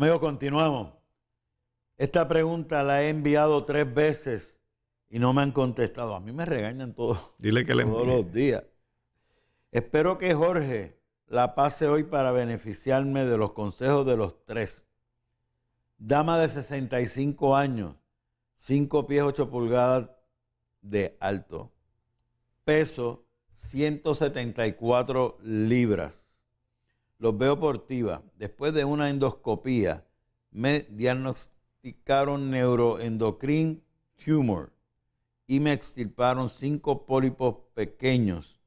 Amigos, continuamos. Esta pregunta la he enviado tres veces y no me han contestado. A mí me regañan todos, Dile que los días. Espero que Jorge la pase hoy para beneficiarme de los consejos de los tres. Dama de 65 años, 5 pies 8 pulgadas de alto, peso 174 libras, los veo por TIVA. Después de una endoscopía, me diagnosticaron neuroendocrine tumor y me extirparon cinco pólipos pequeños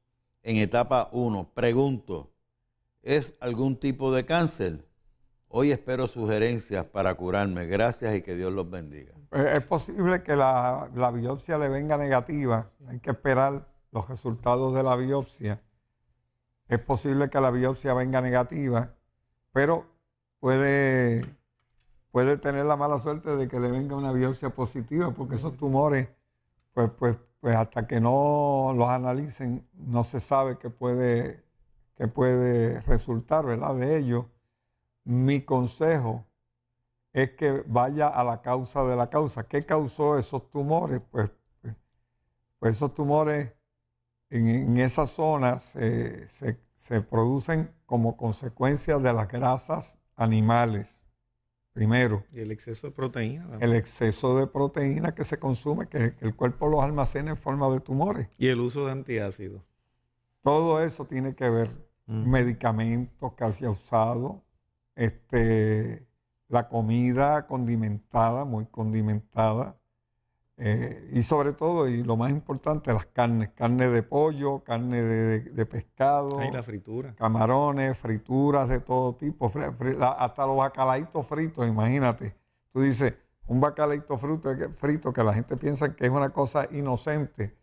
en etapa 1. Pregunto, ¿es algún tipo de cáncer? Hoy espero sugerencias para curarme. Gracias y que Dios los bendiga. Eh, es posible que la biopsia le venga negativa. Hay que esperar los resultados de la biopsia. Es posible que la biopsia venga negativa, pero puede, puede tener la mala suerte de que le venga una biopsia positiva, porque esos tumores, pues, pues, pues hasta que no los analicen, no se sabe qué puede, qué puede resultar, ¿verdad? De ello, mi consejo es que vaya a la causa de la causa. ¿Qué causó esos tumores? Pues, pues, pues esos tumores en, en esas zonas eh, se, producen como consecuencia de las grasas animales. Primero. Y el exceso de proteína. El exceso de proteína que se consume, que, el cuerpo los almacena en forma de tumores. Y el uso de antiácidos. Todo eso tiene que ver. Mm. Medicamentos que usados, este, la comida condimentada, muy condimentada, eh, y sobre todo, y lo más importante, las carnes. Carne de pollo, carne de, pescado. Ay, la fritura. Camarones, frituras de todo tipo. hasta los bacalaitos fritos, imagínate. Tú dices, un bacalaito frito, frito que la gente piensa que es una cosa inocente.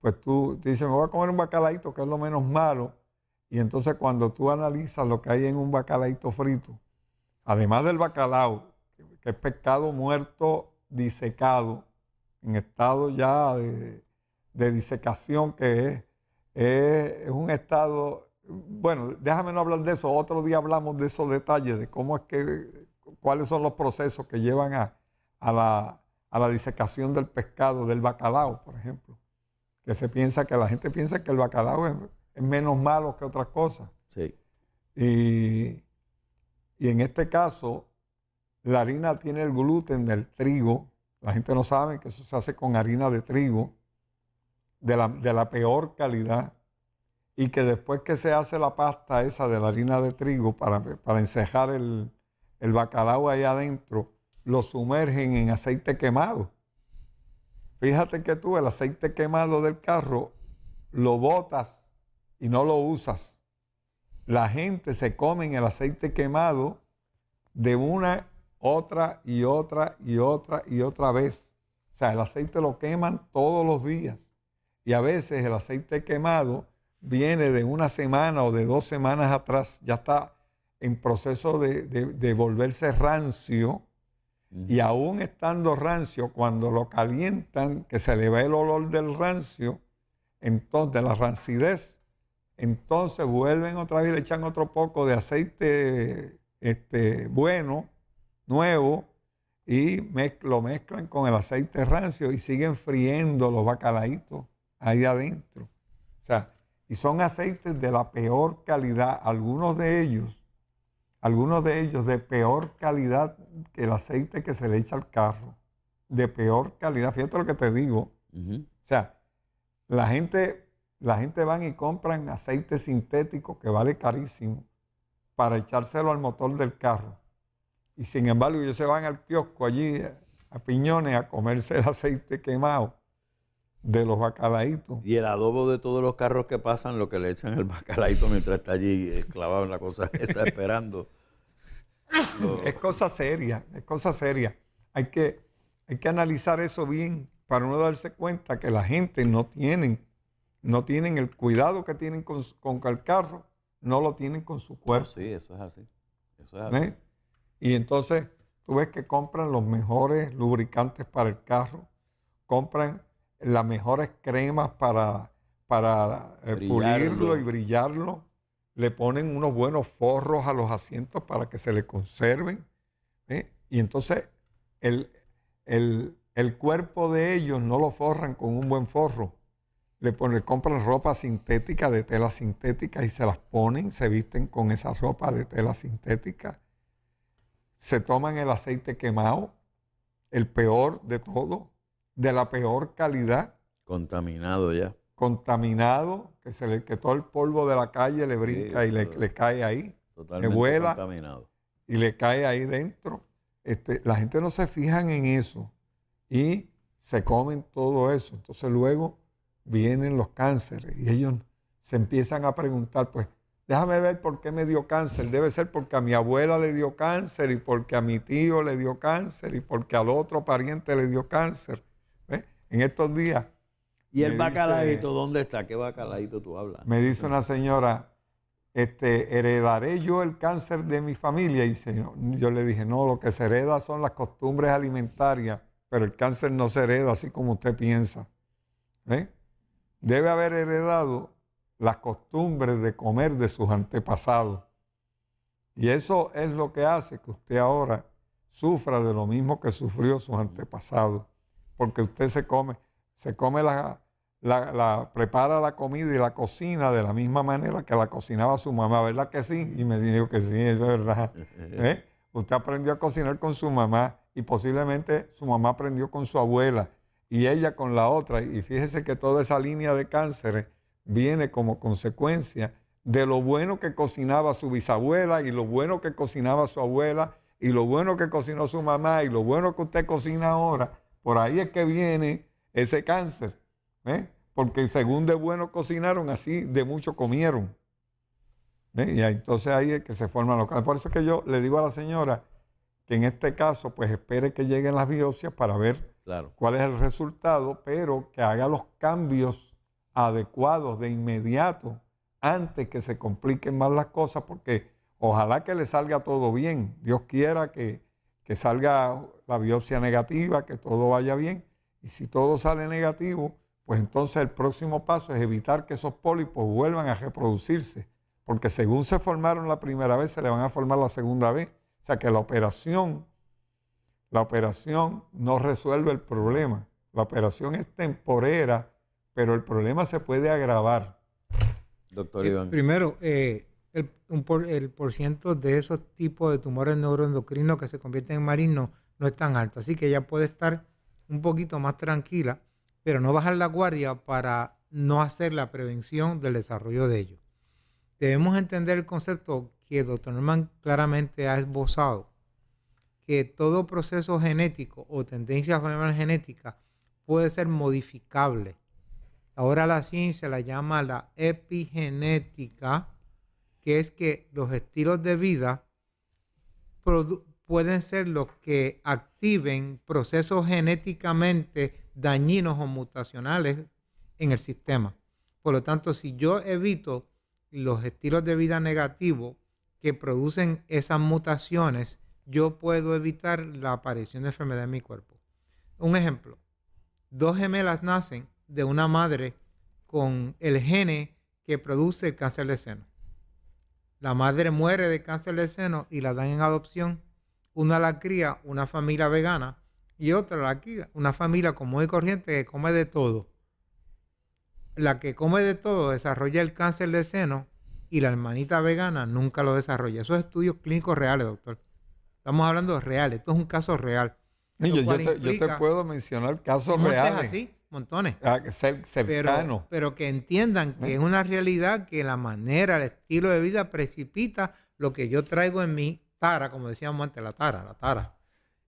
Pues tú dices, me voy a comer un bacalaito que es lo menos malo. Y entonces cuando tú analizas lo que hay en un bacalaito frito, además del bacalao, que es pescado muerto disecado, en estado ya de, de disecación, que es, es, un estado, bueno, déjame no hablar de eso, otro día hablamos de esos detalles, de cómo es que, cuáles son los procesos que llevan a, la, a disecación del pescado, del bacalao, por ejemplo, que se piensa que la gente piensa que el bacalao es, menos malo que otras cosas. Sí. Y, y en este caso, la harina tiene el gluten del trigo, la gente no sabe que eso se hace con harina de trigo de la, peor calidad y que después que se hace la pasta esa de la harina de trigo para, para encejar el, bacalao ahí adentro, lo sumergen en aceite quemado. Fíjate que tú el aceite quemado del carro lo botas y no lo usas. La gente se come en el aceite quemado de una otra y otra y otra y otra vez. O sea, el aceite lo queman todos los días. Y a veces el aceite quemado viene de una semana o de dos semanas atrás, ya está en proceso de, volverse rancio. Y aún estando rancio, cuando lo calientan, que se le ve el olor del rancio, entonces, de la rancidez, entonces vuelven otra vez y le echan otro poco de aceite este, bueno nuevo y lo mezclan con el aceite rancio y siguen friendo los bacalaitos ahí adentro. O sea, y son aceites de la peor calidad, algunos de ellos, algunos de ellos de peor calidad que el aceite que se le echa al carro, de peor calidad, fíjate lo que te digo. O sea, la gente, la gente van y compran aceite sintético que vale carísimo para echárselo al motor del carro. Y sin embargo, ellos se van al kiosco allí a piñones a comerse el aceite quemado de los bacalaitos. Y el adobo de todos los carros que pasan, lo que le echan el bacalaito mientras está allí clavado en la cosa esa esperando. Es cosa seria, es cosa seria. Hay que, hay que analizar eso bien para no darse cuenta que la gente no tienen, no tienen el cuidado que tienen con, con el carro, no lo tienen con su cuerpo. sí, eso es así. Eso es así. ¿Eh? Y entonces tú ves que compran los mejores lubricantes para el carro, compran las mejores cremas para, para eh, pulirlo y brillarlo, le ponen unos buenos forros a los asientos para que se le conserven. ¿eh? Y entonces el, cuerpo de ellos no lo forran con un buen forro. Le, le compran ropa sintética de tela sintética y se las ponen, se visten con esa ropa de tela sintética se toman el aceite quemado, el peor de todo, de la peor calidad. Contaminado ya. Contaminado, que, se le, que todo el polvo de la calle le brinca y le, cae ahí. le vuela Y le cae ahí dentro. Este, la gente no se fijan en eso y se comen todo eso. Entonces luego vienen los cánceres y ellos se empiezan a preguntar, pues, Déjame ver por qué me dio cáncer. Debe ser porque a mi abuela le dio cáncer y porque a mi tío le dio cáncer y porque al otro pariente le dio cáncer. ¿eh? En estos días. ¿Y el bacalaito dónde está? ¿Qué bacalaíto tú hablas? Me dice una señora, este, ¿heredaré yo el cáncer de mi familia? Y señor, yo le dije, no, lo que se hereda son las costumbres alimentarias, pero el cáncer no se hereda así como usted piensa. ¿eh? Debe haber heredado las costumbres de comer de sus antepasados. Y eso es lo que hace que usted ahora sufra de lo mismo que sufrió sus antepasados, porque usted se come, se come la, la, prepara la comida y la cocina de la misma manera que la cocinaba su mamá, ¿verdad que sí? Y me dijo que sí, es verdad. ¿Eh? Usted aprendió a cocinar con su mamá y posiblemente su mamá aprendió con su abuela y ella con la otra. Y fíjese que toda esa línea de cánceres viene como consecuencia de lo bueno que cocinaba su bisabuela y lo bueno que cocinaba su abuela y lo bueno que cocinó su mamá y lo bueno que usted cocina ahora. Por ahí es que viene ese cáncer. ¿eh? Porque según de bueno cocinaron, así de mucho comieron. ¿eh? Y entonces ahí es que se forman los cánceres. Por eso es que yo le digo a la señora que en este caso, pues espere que lleguen las biopsias para ver claro. cuál es el resultado, pero que haga los cambios adecuados de inmediato antes que se compliquen más las cosas, porque ojalá que le salga todo bien. Dios quiera que, salga la biopsia negativa, que todo vaya bien. Y si todo sale negativo, pues entonces el próximo paso es evitar que esos pólipos vuelvan a reproducirse, porque según se formaron la primera vez, se le van a formar la segunda vez. O sea que la operación, la operación no resuelve el problema. La operación es temporera pero el problema se puede agravar. Doctor eh, Iván. Primero, eh, el, por, de esos tipos de tumores neuroendocrinos que se convierten en marinos no es tan alto. Así que ella puede estar un poquito más tranquila, pero no bajar la guardia para no hacer la prevención del desarrollo de ellos. Debemos entender el concepto que doctor Norman claramente ha esbozado, que todo proceso genético o tendencia genética puede ser modificable Ahora la ciencia la llama la epigenética, que es que los estilos de vida pueden ser los que activen procesos genéticamente dañinos o mutacionales en el sistema. Por lo tanto, si yo evito los estilos de vida negativos que producen esas mutaciones, yo puedo evitar la aparición de enfermedad en mi cuerpo. Un ejemplo, dos gemelas nacen de una madre con el gene que produce el cáncer de seno. La madre muere de cáncer de seno y la dan en adopción. Una la cría una familia vegana y otra la cría una familia común y corriente que come de todo. La que come de todo desarrolla el cáncer de seno y la hermanita vegana nunca lo desarrolla. Esos estudios clínicos reales, doctor. Estamos hablando de reales. Esto es un caso real. Yo, te, puedo mencionar casos reales. Así montones. Ah, ser Pero, que entiendan que es ¿Eh? una realidad que la manera, el estilo de vida precipita lo que yo traigo en mi tara, como decíamos antes, la tara, la tara.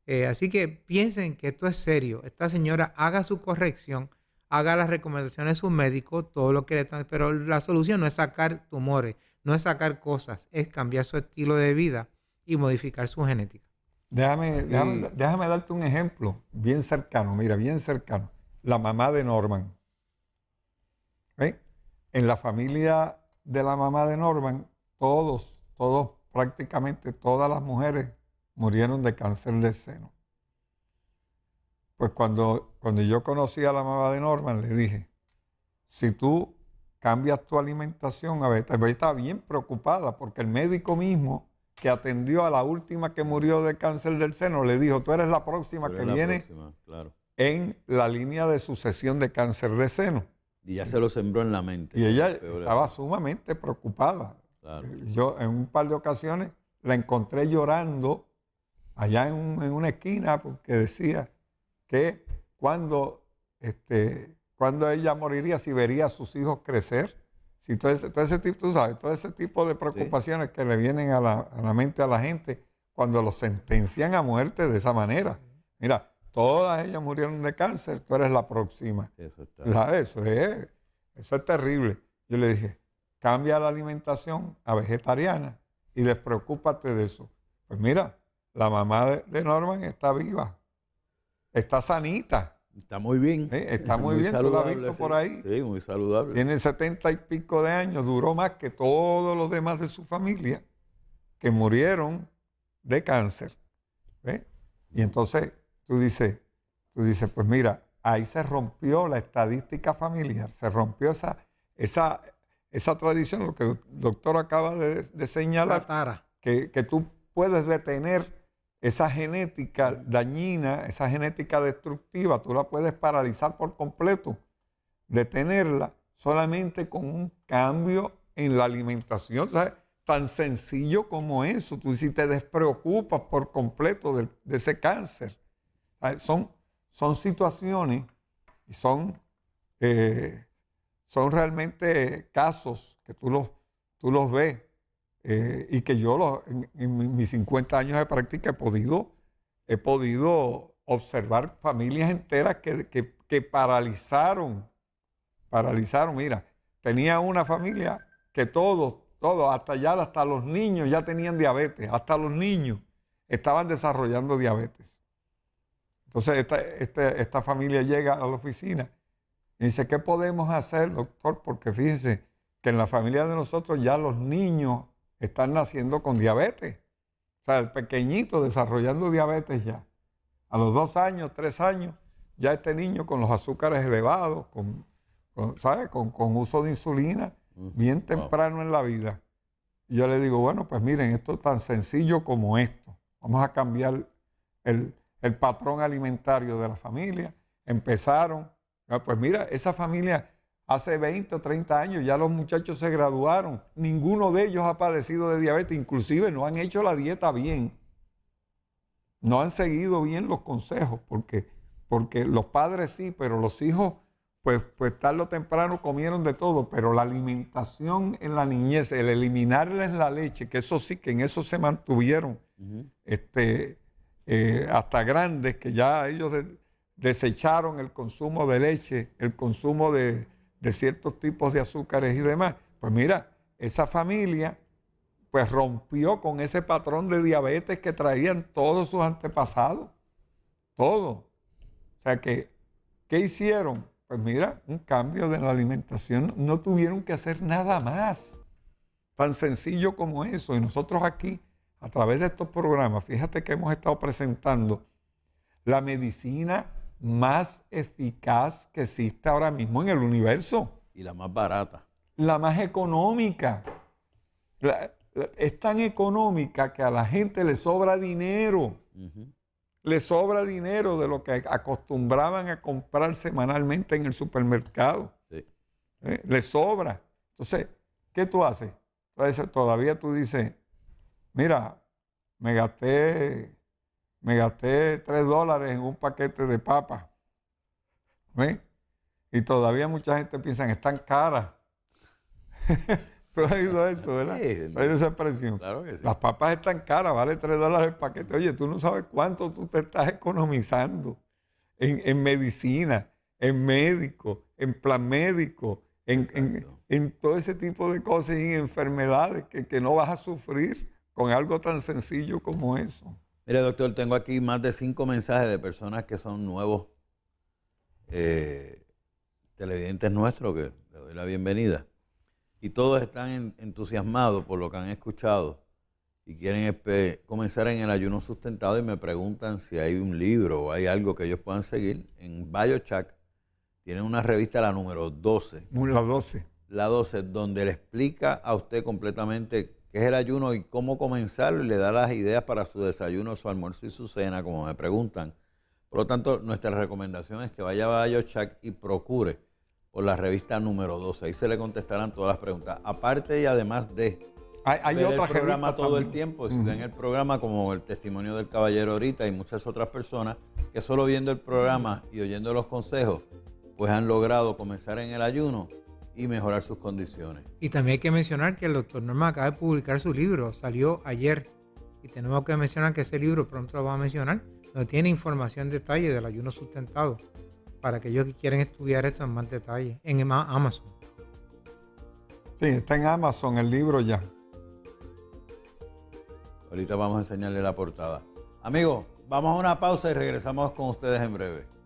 Eh, así que piensen que esto es serio. Esta señora haga su corrección, haga las recomendaciones de su médico, todo lo que le están... Pero la solución no es sacar tumores, no es sacar cosas, es cambiar su estilo de vida y modificar su genética. déjame, déjame darte un ejemplo bien cercano, mira, bien cercano la mamá de Norman. ¿Eh? En la familia de la mamá de Norman, todos, todos, prácticamente todas las mujeres murieron de cáncer de seno. Pues cuando, cuando yo conocí a la mamá de Norman, le dije, si tú cambias tu alimentación, a ver, estaba bien preocupada porque el médico mismo que atendió a la última que murió de cáncer del seno le dijo, tú eres la próxima que viene próxima, claro en la línea de sucesión de cáncer de seno. Y ya se lo sembró en la mente. Y ella estaba sumamente preocupada. Eh, yo en un par de ocasiones la encontré llorando allá en, una esquina porque decía que cuando, este, cuando ella moriría, si vería a sus hijos crecer, si todo ese, tipo, tú sabes, todo ese tipo de preocupaciones que le vienen a la, a la mente a la gente cuando los sentencian a muerte de esa manera. Mira, Todas ellas murieron de cáncer, tú eres la próxima. Eso, está. eso, es, eso es terrible. Yo le dije, cambia la alimentación a vegetariana y despreocúpate de eso. Pues mira, la mamá de, Norman está viva, está sanita. Está muy bien. está muy, bien, tú la has visto por ahí. Sí, muy saludable. Tiene setenta y pico de años, duró más que todos los demás de su familia que murieron de cáncer. ¿Ve? Y entonces tú dices, tú dices, pues mira, ahí se rompió la estadística familiar, se rompió esa, esa, esa tradición, lo que el doctor acaba de, señalar, que, que, tú puedes detener esa genética dañina, esa genética destructiva, tú la puedes paralizar por completo, detenerla solamente con un cambio en la alimentación. ¿sabes? tan sencillo como eso. Tú si te despreocupas por completo de, ese cáncer, Ah, son, son situaciones y son, eh, son realmente casos que tú los, tú los ves eh, y que yo los, en, mis 50 años de práctica he podido, he podido observar familias enteras que, que paralizaron, paralizaron, mira, tenía una familia que todos, todos, hasta allá, hasta los niños ya tenían diabetes, hasta los niños estaban desarrollando diabetes. Entonces este, esta, familia llega a la oficina y dice, ¿qué podemos hacer, doctor? Porque fíjense que en la familia de nosotros ya los niños están naciendo con diabetes. O sea, el pequeñito desarrollando diabetes ya. A los dos años, tres años, ya este niño con los azúcares elevados, con, con Con, uso de insulina, bien temprano en la vida. Y yo le digo, bueno, pues miren, esto es tan sencillo como esto. Vamos a cambiar el, el patrón alimentario de la familia, empezaron. Ah, pues mira, esa familia hace 20 o 30 años ya los muchachos se graduaron, ninguno de ellos ha padecido de diabetes, inclusive no han hecho la dieta bien, no han seguido bien los consejos, porque, porque los padres sí, pero los hijos, pues, pues tarde o temprano comieron de todo, pero la alimentación en la niñez, el eliminarles la leche, que eso sí, que en eso se mantuvieron, este eh, hasta grandes que ya ellos desecharon el consumo de leche, el consumo de, ciertos tipos de azúcares y demás. Pues mira, esa familia pues rompió con ese patrón de diabetes que traían todos sus antepasados. Todo. O sea que, ¿qué hicieron? Pues mira, un cambio de la alimentación. No tuvieron que hacer nada más. Tan sencillo como eso. Y nosotros aquí a través de estos programas, fíjate que hemos estado presentando la medicina más eficaz que existe ahora mismo en el universo. Y la más barata. La más económica. es tan económica que a la gente le sobra dinero. Le sobra dinero de lo que acostumbraban a comprar semanalmente en el supermercado. Eh, le sobra. Entonces, ¿qué tú haces? todavía tú dices, mira, me gasté, me gasté dólares en un paquete de papas. Y todavía mucha gente piensa, están caras. Tú has oído eso, ¿verdad? Sí, has esa expresión? Claro que sí. Las papas están caras, vale tres dólares el paquete. Oye, tú no sabes cuánto tú te estás economizando en, medicina, en médico, en plan médico, en, todo ese tipo de cosas y enfermedades que, que no vas a sufrir con algo tan sencillo como eso. Mire, doctor, tengo aquí más de cinco mensajes de personas que son nuevos eh, televidentes nuestros, que le doy la bienvenida. Y todos están entusiasmados por lo que han escuchado y quieren comenzar en el ayuno sustentado y me preguntan si hay un libro o hay algo que ellos puedan seguir. En BioChack tienen una revista, la número 12. La 12. La 12, donde le explica a usted completamente qué es el ayuno y cómo comenzarlo, y le da las ideas para su desayuno, su almuerzo y su cena, como me preguntan. Por lo tanto, nuestra recomendación es que vaya a BioChack y procure por la revista número 12. Ahí se le contestarán todas las preguntas. Aparte y además de. Hay, hay el programa todo el tiempo. Si el programa, como el testimonio del caballero ahorita y muchas otras personas, que solo viendo el programa y oyendo los consejos, pues han logrado comenzar en el ayuno y mejorar sus condiciones. Y también hay que mencionar que el doctor Norma acaba de publicar su libro, salió ayer. Y tenemos que mencionar que ese libro, pronto lo va a mencionar, no tiene información detalle del ayuno sustentado para aquellos que quieren estudiar esto en más detalle, en Amazon. Sí, está en Amazon el libro ya. Ahorita vamos a enseñarle la portada. Amigos, vamos a una pausa y regresamos con ustedes en breve.